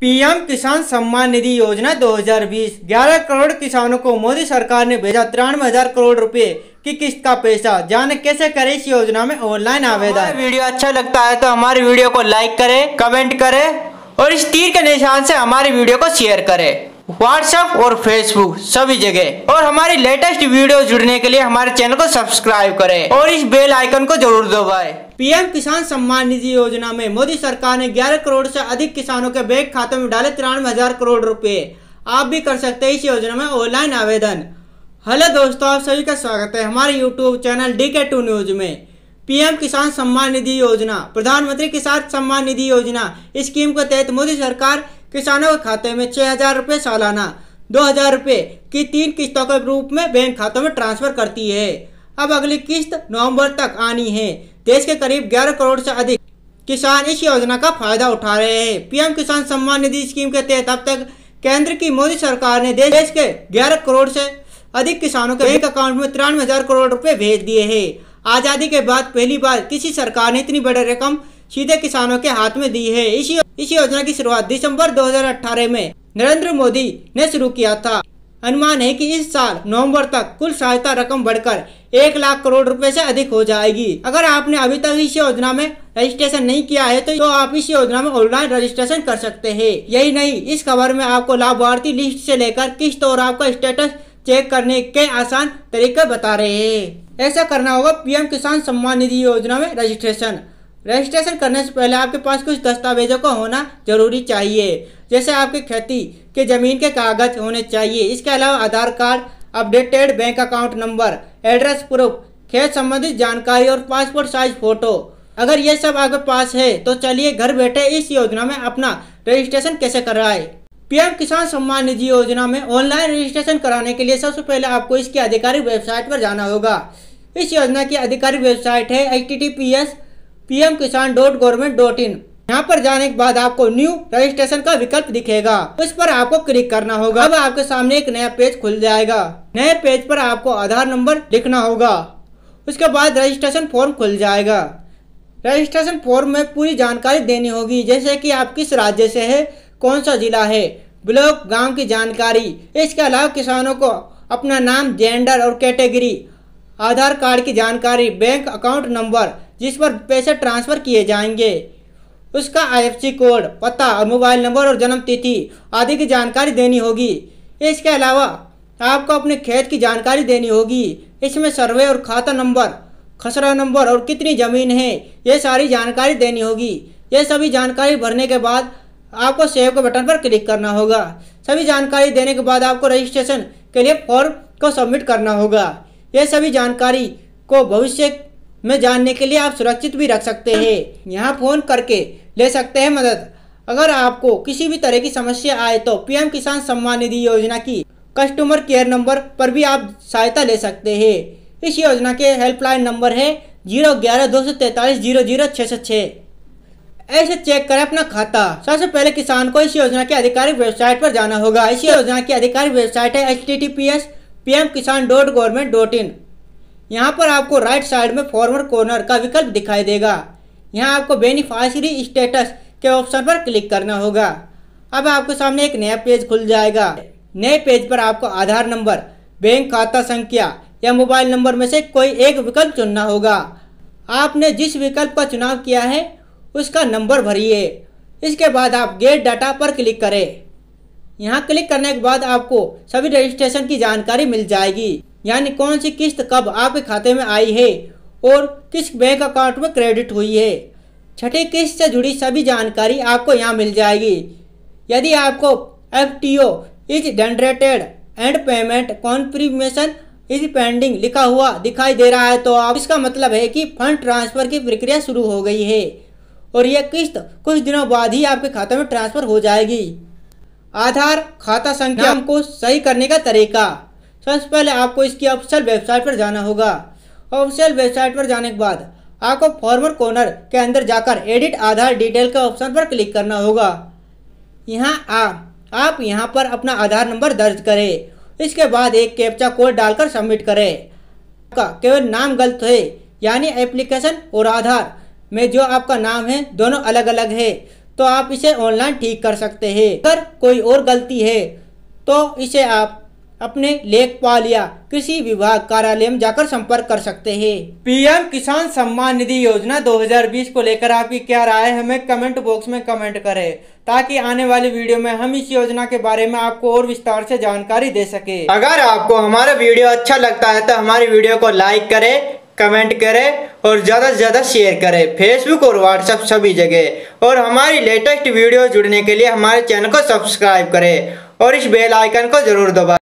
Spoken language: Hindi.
पीएम किसान सम्मान निधि योजना 2020 11 करोड़ किसानों को मोदी सरकार ने भेजा तिरानवे हजार करोड़ रुपए की किस्त का पैसा जाने कैसे करें इस योजना में ऑनलाइन आवेदन वीडियो अच्छा लगता है तो हमारे वीडियो को लाइक करें कमेंट करें और इस तीर के निशान से हमारे वीडियो को शेयर करें व्हाट्सएप और फेसबुक सभी जगह और हमारी लेटेस्ट वीडियो जुड़ने के लिए हमारे चैनल को सब्सक्राइब करे और इस बेल आइकन को जरूर दबाए पीएम किसान सम्मान निधि योजना में मोदी सरकार ने 11 करोड़ से अधिक किसानों के बैंक खातों में डाले तिरानवे हजार करोड़ रुपए आप भी कर सकते हैं इस योजना में ऑनलाइन आवेदन हेलो दोस्तों आप सभी का स्वागत है हमारे YouTube channel D K two news में पीएम किसान सम्मान निधि योजना प्रधानमंत्री किसान सम्मान निधि योजना स्कीम के तहत मोदी सरकार किसानों के खाते में छह हजार सालाना दो हजार की तीन किस्तों के रूप में बैंक खातों में ट्रांसफर करती है अब अगली किस्त नवंबर तक आनी है देश के करीब ग्यारह करोड़ से अधिक किसान इस योजना का फायदा उठा रहे हैं पीएम किसान सम्मान निधि स्कीम के तहत अब तक केंद्र की मोदी सरकार ने देश के 11 करोड़ से अधिक किसानों के बैंक अकाउंट में तिरानवे हजार करोड़ रुपए भेज दिए हैं आजादी के बाद पहली बार किसी सरकार ने इतनी बड़ी रकम सीधे किसानों के हाथ में दी है इस योजना की शुरुआत दिसम्बर दो में नरेंद्र मोदी ने शुरू किया था अनुमान है कि इस साल नवंबर तक कुल सहायता रकम बढ़कर एक लाख करोड़ रुपए से अधिक हो जाएगी अगर आपने अभी तक इस योजना में रजिस्ट्रेशन नहीं किया है तो, तो आप इस योजना में ऑनलाइन रजिस्ट्रेशन कर सकते हैं यही नहीं इस खबर में आपको लाभार्थी लिस्ट से लेकर किस्त और आपका स्टेटस चेक करने के आसान तरीके बता रहे हैं ऐसा करना होगा पीएम किसान सम्मान निधि योजना में रजिस्ट्रेशन रजिस्ट्रेशन करने से पहले आपके पास कुछ दस्तावेजों का होना जरूरी चाहिए जैसे आपकी खेती के ज़मीन के कागज होने चाहिए इसके अलावा Aadhaar card updated bank account number address proof खेत संबंधित जानकारी और पासपोर्ट साइज फोटो अगर ये सब आपके पास है तो चलिए घर बैठे इस योजना में अपना रजिस्ट्रेशन कैसे कराए पीएम किसान सम्मान निधि योजना में ऑनलाइन रजिस्ट्रेशन कराने के लिए सबसे पहले आपको इसकी आधिकारिक वेबसाइट पर जाना होगा इस योजना की आधिकारिक वेबसाइट है H T T P S P M Kisan dot government dot in यहाँ पर जाने के बाद आपको न्यू रजिस्ट्रेशन का विकल्प दिखेगा उस पर आपको क्लिक करना होगा अब आपके सामने एक नया पेज खुल जाएगा नए पेज पर आपको आधार नंबर लिखना होगा उसके बाद रजिस्ट्रेशन फॉर्म खुल जाएगा रजिस्ट्रेशन फॉर्म में पूरी जानकारी देनी होगी जैसे कि आप किस राज्य से है कौन सा जिला है ब्लॉक गांव की जानकारी इसके अलावा किसानों को अपना नाम जेंडर और कैटेगरी आधार कार्ड की जानकारी बैंक अकाउंट नंबर जिस पर पैसे ट्रांसफ़र किए जाएंगे उसका आई कोड पता और मोबाइल नंबर और जन्म तिथि आदि की जानकारी देनी होगी इसके अलावा आपको अपने खेत की जानकारी देनी होगी इसमें सर्वे और खाता नंबर खसरा नंबर और कितनी ज़मीन है ये सारी जानकारी देनी होगी ये सभी जानकारी भरने के बाद आपको सेव के बटन पर क्लिक करना होगा सभी जानकारी देने के बाद आपको रजिस्ट्रेशन के लिए फॉर्म को सबमिट करना होगा ये सभी जानकारी को भविष्य में जानने के लिए आप सुरक्षित भी रख सकते हैं यहाँ फ़ोन करके ले सकते हैं मदद अगर आपको किसी भी तरह की समस्या आए तो पीएम किसान सम्मान निधि योजना की कस्टमर केयर नंबर पर भी आप सहायता ले सकते हैं इस योजना के हेल्पलाइन नंबर है जीरो ग्यारह दो सौ तैतालीस जीरो जीरो छः सौ छः ऐसे चेक करें अपना खाता सबसे पहले किसान को इस योजना की आधिकारिक वेबसाइट पर जाना होगा इस योजना की आधिकारिक वेबसाइट है H T T P S P M Kisan dot government dot in यहाँ पर आपको राइट साइड में फॉरवर्ड कॉर्नर का विकल्प दिखाई देगा यहाँ आपको बेनिफाइशरी स्टेटस के ऑप्शन पर क्लिक करना होगा अब आपके सामने एक नया पेज खुल जाएगा नए पेज पर आपको आधार नंबर बैंक खाता संख्या या मोबाइल नंबर में से कोई एक विकल्प चुनना होगा आपने जिस विकल्प का चुनाव किया है उसका नंबर भरिए इसके बाद आप गेट डाटा पर क्लिक करें यहाँ क्लिक करने के बाद आपको सभी रजिस्ट्रेशन की जानकारी मिल जाएगी यानी कौन सी किस्त कब आपके खाते में आई है और किस बैंक अकाउंट में क्रेडिट हुई है छठी किस्त से जुड़ी सभी जानकारी आपको यहाँ मिल जाएगी यदि आपको F T O is generated and payment confirmation is pending लिखा हुआ दिखाई दे रहा है तो आप इसका मतलब है कि फंड ट्रांसफर की प्रक्रिया शुरू हो गई है और यह किस्त कुछ दिनों बाद ही आपके खाते में ट्रांसफर हो जाएगी आधार खाता संख्या को सही करने का तरीका सबसे पहले आपको इसकी ऑफिशियल वेबसाइट पर जाना होगा ऑफिशियल वेबसाइट पर जाने के बाद आपको फॉर्मर कॉर्नर के अंदर जाकर एडिट आधार डिटेल के ऑप्शन पर क्लिक करना होगा यहाँ आप आप यहाँ पर अपना आधार नंबर दर्ज करें इसके बाद एक कैप्चा कोड डालकर सबमिट करें आपका केवल नाम गलत है यानी एप्लीकेशन और आधार में जो आपका नाम है दोनों अलग अलग है तो आप इसे ऑनलाइन ठीक कर सकते हैं अगर कोई और गलती है तो इसे आप अपने लेखपाल या कृषि विभाग कार्यालय में जाकर संपर्क कर सकते हैं पीएम किसान सम्मान निधि योजना 2020 को लेकर आपकी क्या राय हमें कमेंट बॉक्स में कमेंट करें ताकि आने वाली वीडियो में हम इस योजना के बारे में आपको और विस्तार से जानकारी दे सके अगर आपको हमारा वीडियो अच्छा लगता है तो हमारी वीडियो को लाइक करे कमेंट करें और ज़्यादा से ज़्यादा शेयर करें फेसबुक और व्हाट्सएप सभी जगह और हमारी लेटेस्ट वीडियो जुड़ने के लिए हमारे चैनल को सब्सक्राइब करें और इस बेल आइकन को ज़रूर दबाएं